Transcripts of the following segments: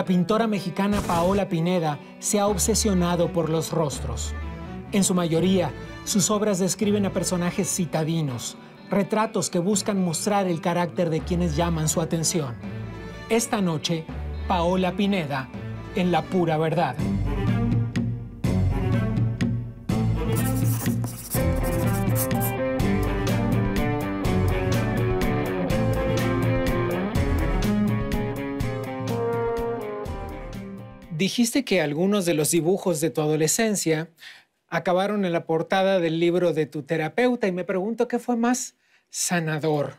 La pintora mexicana Paola Pineda se ha obsesionado por los rostros. En su mayoría, sus obras describen a personajes citadinos, retratos que buscan mostrar el carácter de quienes llaman su atención. Esta noche, Paola Pineda, en La Pura Verdad. dijiste que algunos de los dibujos de tu adolescencia acabaron en la portada del libro de tu terapeuta y me pregunto qué fue más sanador,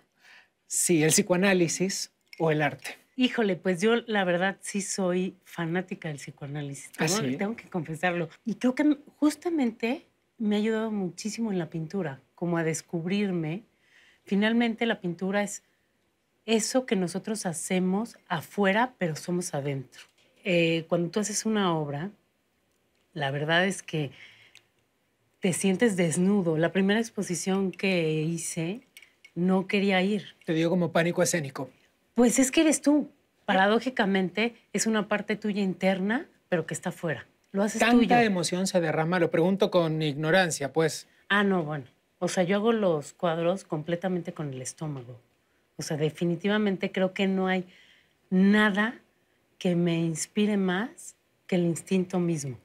si el psicoanálisis o el arte. Híjole, pues yo la verdad sí soy fanática del psicoanálisis. ¿Ah, tengo que confesarlo. Y creo que justamente me ha ayudado muchísimo en la pintura, como a descubrirme. Finalmente la pintura es eso que nosotros hacemos afuera, pero somos adentro. Eh, cuando tú haces una obra, la verdad es que te sientes desnudo. La primera exposición que hice, no quería ir. Te dio como pánico escénico. Pues es que eres tú. Paradójicamente, es una parte tuya interna, pero que está fuera. Lo haces ¿Tanta emoción se derrama? Lo pregunto con ignorancia, pues. Ah, no, bueno. O sea, yo hago los cuadros completamente con el estómago. O sea, definitivamente creo que no hay nada que me inspire más que el instinto mismo.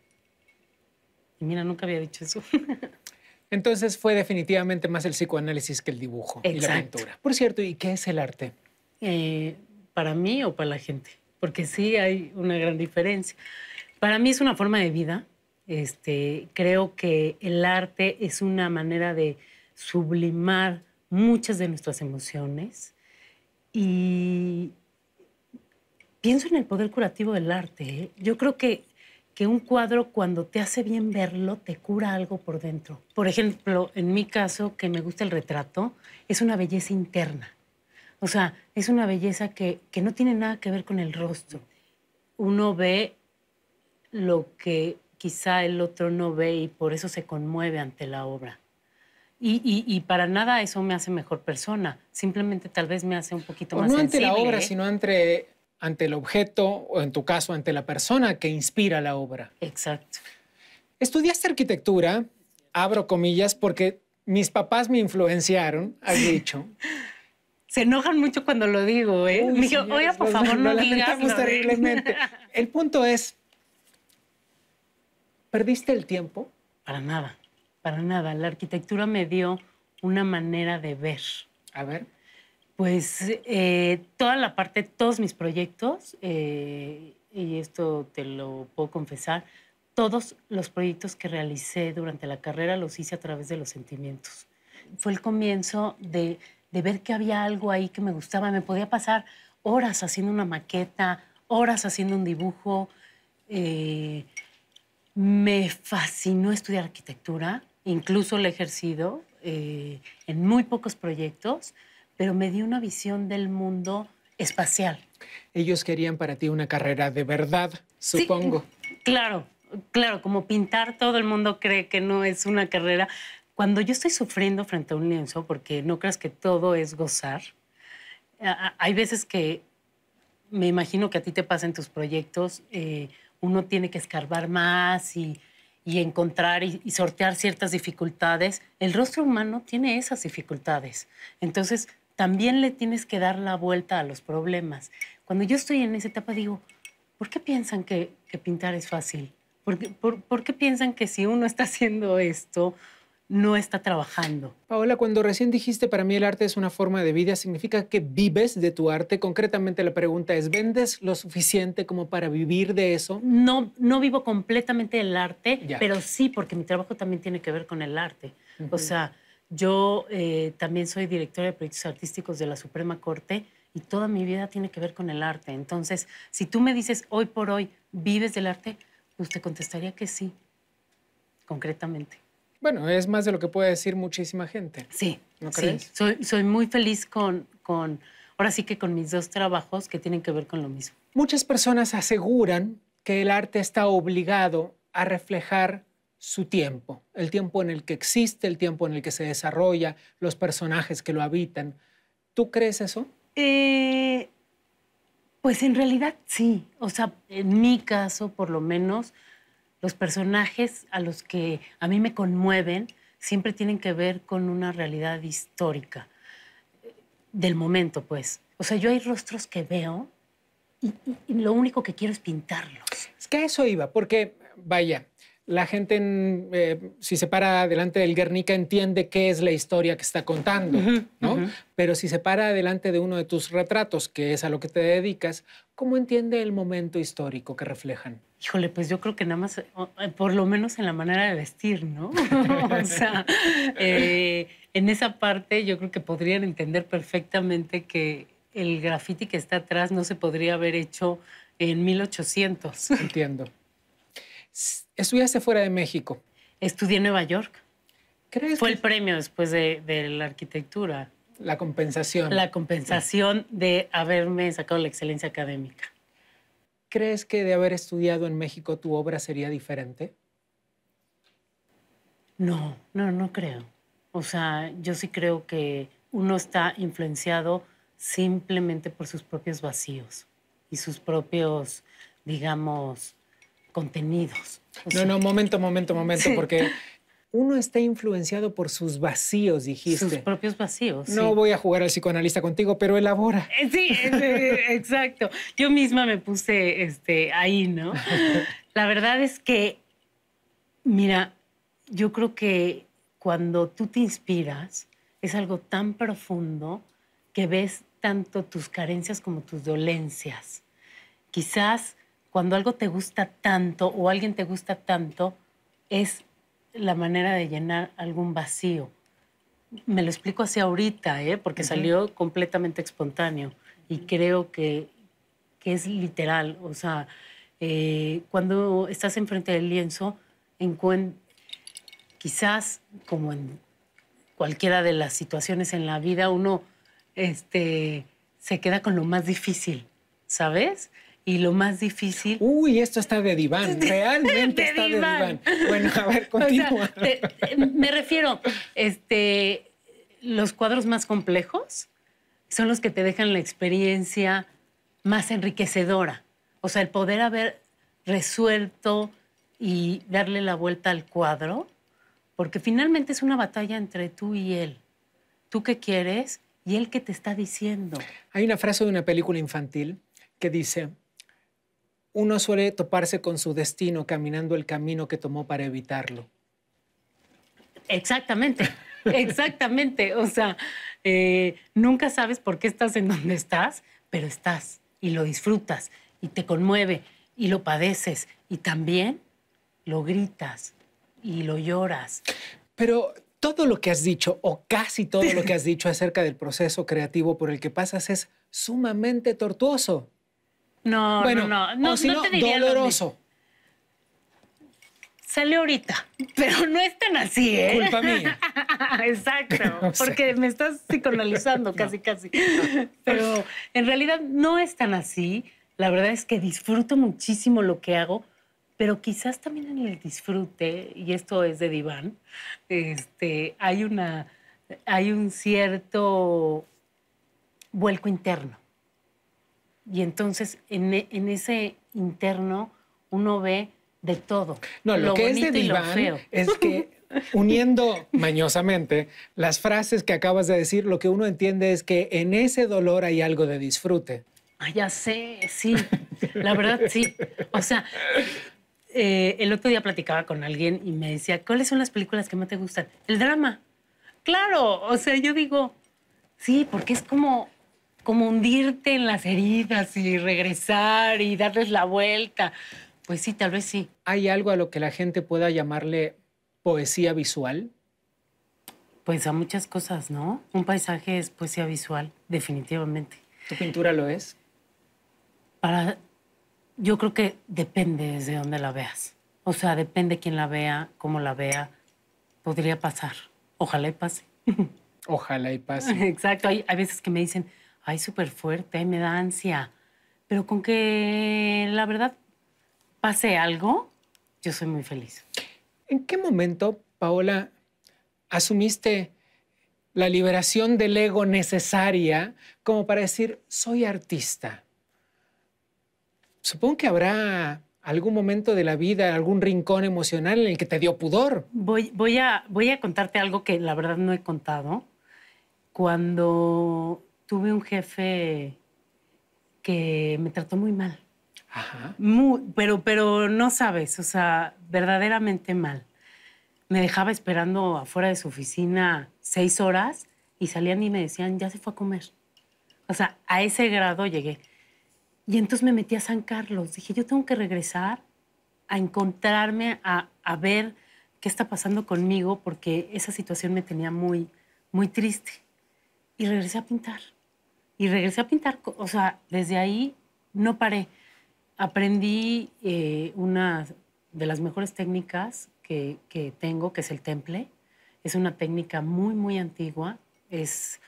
Y mira, nunca había dicho eso. Entonces fue definitivamente más el psicoanálisis que el dibujo y la pintura. Por cierto, ¿y qué es el arte? Eh, para mí o para la gente, porque sí hay una gran diferencia. Para mí es una forma de vida. Este, creo que el arte es una manera de sublimar muchas de nuestras emociones y pienso en el poder curativo del arte. ¿eh? Yo creo que, que un cuadro cuando te hace bien verlo te cura algo por dentro. Por ejemplo, en mi caso, que me gusta el retrato, es una belleza interna. O sea, es una belleza que, que no tiene nada que ver con el rostro. Uno ve lo que quizá el otro no ve y por eso se conmueve ante la obra. Y, y, para nada eso me hace mejor persona. Simplemente tal vez me hace un poquito más sensible. ante la obra, sino entre ante el objeto o en tu caso ante la persona que inspira la obra. Exacto. Estudiaste arquitectura, abro comillas, porque mis papás me influenciaron, has dicho. Se enojan mucho cuando lo digo, ¿eh? me dijo, oiga, por favor, no, Lo digas. Lo terriblemente. El punto es, ¿perdiste el tiempo? Para nada, para nada. La arquitectura me dio una manera de ver. A ver. Pues eh, toda la parte, todos mis proyectos, eh, y esto te lo puedo confesar, todos los proyectos que realicé durante la carrera los hice a través de los sentimientos. Fue el comienzo de, ver que había algo ahí que me gustaba. Me podía pasar horas haciendo una maqueta, horas haciendo un dibujo. Eh, me fascinó estudiar arquitectura, incluso lo he ejercido en muy pocos proyectos pero me dio una visión del mundo espacial. Ellos querían para ti una carrera de verdad, supongo. claro, claro, como pintar todo el mundo cree que no es una carrera. Cuando yo estoy sufriendo frente a un lienzo, porque no creas que todo es gozar, hay veces que me imagino que a ti te pasa en tus proyectos, eh, uno tiene que escarbar más y, encontrar y sortear ciertas dificultades. El rostro humano tiene esas dificultades. Entonces, también le tienes que dar la vuelta a los problemas. Cuando yo estoy en esa etapa digo, ¿por qué piensan que, pintar es fácil? ¿Por qué, piensan que si uno está haciendo esto, no está trabajando. Paola, cuando recién dijiste para mí el arte es una forma de vida, ¿significa que vives de tu arte? Concretamente la pregunta es, ¿vendes lo suficiente como para vivir de eso? No, no vivo completamente del arte, pero sí porque mi trabajo también tiene que ver con el arte. O sea, yo eh, también soy directora de proyectos artísticos de la Suprema Corte y toda mi vida tiene que ver con el arte. Entonces, si tú me dices hoy por hoy, ¿vives del arte? Usted pues contestaría que sí, concretamente. Bueno, es más de lo que puede decir muchísima gente. Sí, ¿no crees? Sí. Soy, muy feliz con, con, ahora sí que con mis dos trabajos que tienen que ver con lo mismo. Muchas personas aseguran que el arte está obligado a reflejar su tiempo, el tiempo en el que existe, el tiempo en el que se desarrolla, los personajes que lo habitan. ¿Tú crees eso? Eh, pues en realidad sí. O sea, en mi caso, por lo menos, los personajes a los que a mí me conmueven siempre tienen que ver con una realidad histórica, eh, del momento, pues. O sea, yo hay rostros que veo y, lo único que quiero es pintarlos. Es que eso iba, porque, vaya, la gente, eh, si se para delante del Guernica, entiende qué es la historia que está contando, ¿no? Pero si se para delante de uno de tus retratos, que es a lo que te dedicas, ¿cómo entiende el momento histórico que reflejan? Híjole, pues yo creo que nada más, eh, por lo menos en la manera de vestir, ¿no? o sea, eh, en esa parte yo creo que podrían entender perfectamente que el graffiti que está atrás no se podría haber hecho en 1800. Entiendo. Estudiaste fuera de México. Estudié en Nueva York. ¿Crees Fue el premio después de, de, la arquitectura. La compensación. La compensación de haberme sacado la excelencia académica. ¿Crees que de haber estudiado en México tu obra sería diferente? No, no, no creo. O sea, yo sí creo que uno está influenciado simplemente por sus propios vacíos y sus propios, digamos, contenidos. no, no, momento, momento, momento, porque uno está influenciado por sus vacíos, dijiste. Sus propios vacíos. No voy a jugar al psicoanalista contigo, pero elabora. Eh, sí, eh, eh, exacto. Yo misma me puse este, ahí, ¿no? La verdad es que, mira, yo creo que cuando tú te inspiras, es algo tan profundo que ves tanto tus carencias como tus dolencias. Quizás cuando algo te gusta tanto o alguien te gusta tanto, es la manera de llenar algún vacío. Me lo explico así ahorita, ¿eh? porque salió completamente espontáneo y creo que, es literal. O sea, eh, cuando estás enfrente del lienzo, quizás como en cualquiera de las situaciones en la vida, uno este, se queda con lo más difícil, ¿sabes? y lo más difícil. Uy, esto está de diván, realmente está de diván. Bueno, a ver, continúa. me refiero, este, los cuadros más complejos son los que te dejan la experiencia más enriquecedora. O sea, el poder haber resuelto y darle la vuelta al cuadro, porque finalmente es una batalla entre tú y él. Tú qué quieres y él que te está diciendo. Hay una frase de una película infantil que dice, uno suele toparse con su destino caminando el camino que tomó para evitarlo. Exactamente, exactamente. O sea, eh, nunca sabes por qué estás en donde estás, pero estás y lo disfrutas y te conmueve y lo padeces y también lo gritas y lo lloras. Pero todo lo que has dicho, o casi todo lo que has dicho acerca del proceso creativo por el que pasas es sumamente tortuoso. No, no, no. No, no te diría doloroso. Sale ahorita, pero no es tan así, ¿eh? Culpa mía. Exacto, porque me estás psicoanalizando casi, casi. Pero en realidad no es tan así. La verdad es que disfruto muchísimo lo que hago, pero quizás también en el disfrute, y esto es de diván, este, hay, una, hay un cierto vuelco interno y entonces e, en, ese interno uno ve de todo. No, lo, que es de es que uniendo mañosamente las frases que acabas de decir, lo que uno entiende es que en ese dolor hay algo de disfrute. Ah, ya sé, sí, la verdad sí. O sea, eh, el otro día platicaba con alguien y me decía, ¿cuáles son las películas que más te gustan? El drama. Claro, o sea, yo digo, sí, porque es como como hundirte en las heridas y regresar y darles la vuelta. Pues sí, tal vez sí. ¿Hay algo a lo que la gente pueda llamarle poesía visual? Pues a muchas cosas, ¿no? Un paisaje es poesía visual, definitivamente. ¿Tu pintura lo es? Para, yo creo que depende de dónde la veas. O sea, depende quién la vea, cómo la vea. Podría pasar. Ojalá y pase. Ojalá y pase. Exacto. hay veces que me dicen, ay, súper fuerte, me da ansia. Pero con que la verdad pase algo, yo soy muy feliz. ¿En qué momento, Paola, asumiste la liberación del ego necesaria como para decir, soy artista? Supongo que habrá algún momento de la vida, algún rincón emocional en el que te dio pudor. Voy, voy, a, voy a contarte algo que la verdad no he contado. Cuando tuve un jefe que me trató muy mal. Ajá. Muy, pero, pero no sabes, o sea, verdaderamente mal. Me dejaba esperando afuera de su oficina seis horas y salían y me decían, ya se fue a comer. O sea, a ese grado llegué. Y entonces me metí a San Carlos. Dije, yo tengo que regresar a encontrarme, a, a ver qué está pasando conmigo, porque esa situación me tenía muy, muy triste. Y regresé a pintar. Y regresé a pintar, o sea, desde ahí no paré. Aprendí eh, una de las mejores técnicas que, que, tengo, que es el temple. Es una técnica muy, muy antigua, es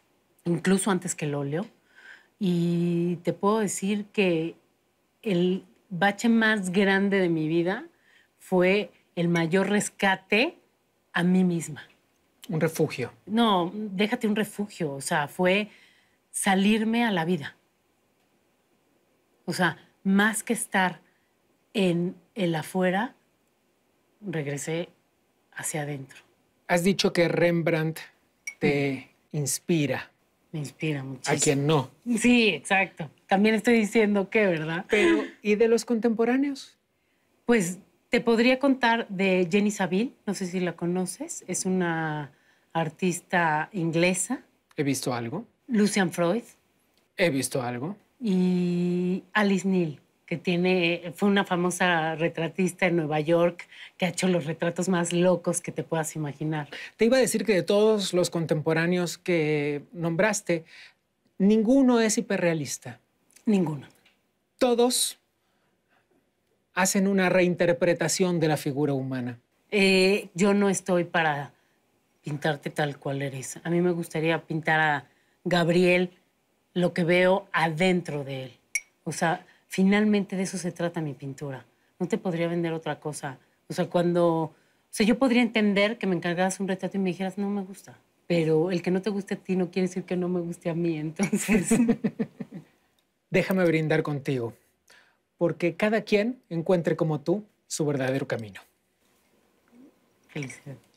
incluso antes que el óleo. Y te puedo decir que el bache más grande de mi vida fue el mayor rescate a mí misma. Un refugio. No, déjate un refugio, o sea, fue salirme a la vida. O sea, más que estar en el afuera, regresé hacia adentro. Has dicho que Rembrandt te inspira. Me inspira muchísimo. A quien no. Sí, exacto. También estoy diciendo que, ¿verdad? Pero, ¿y de los contemporáneos? Pues te podría contar de Jenny Saville, no sé si la conoces, es una artista inglesa. He visto algo. Lucian Freud. He visto algo. Y Alice Neal, que tiene, fue una famosa retratista en Nueva York que ha hecho los retratos más locos que te puedas imaginar. Te iba a decir que de todos los contemporáneos que nombraste, ninguno es hiperrealista. Ninguno. Todos hacen una reinterpretación de la figura humana. Eh, yo no estoy para pintarte tal cual eres. A mí me gustaría pintar a Gabriel lo que veo adentro de él. O sea, finalmente de eso se trata mi pintura. No te podría vender otra cosa. O sea, cuando... O sea, yo podría entender que me encargaras un retrato y me dijeras, no me gusta. Pero el que no te guste a ti no quiere decir que no me guste a mí, entonces... Déjame brindar contigo, porque cada quien encuentre como tú su verdadero camino. Felicidades.